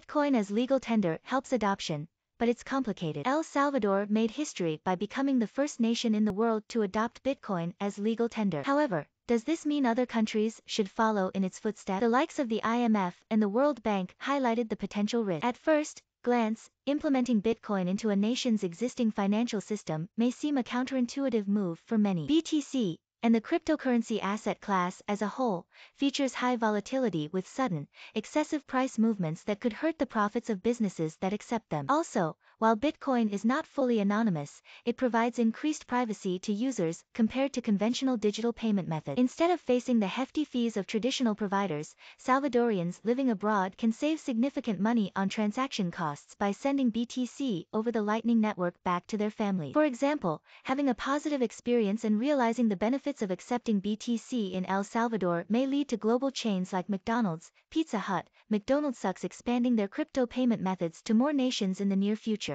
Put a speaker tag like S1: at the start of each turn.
S1: Bitcoin as legal tender helps adoption, but it's complicated. El Salvador made history by becoming the first nation in the world to adopt Bitcoin as legal tender. However, does this mean other countries should follow in its footsteps? The likes of the IMF and the World Bank highlighted the potential risk. At first glance, implementing Bitcoin into a nation's existing financial system may seem a counterintuitive move for many. BTC and the cryptocurrency asset class as a whole features high volatility with sudden, excessive price movements that could hurt the profits of businesses that accept them. Also, while Bitcoin is not fully anonymous, it provides increased privacy to users compared to conventional digital payment methods. Instead of facing the hefty fees of traditional providers, Salvadorians living abroad can save significant money on transaction costs by sending BTC over the Lightning Network back to their family. For example, having a positive experience and realizing the benefits of accepting BTC in El Salvador may lead to global chains like McDonald's, Pizza Hut, McDonald's sucks expanding their crypto payment methods to more nations in the near future.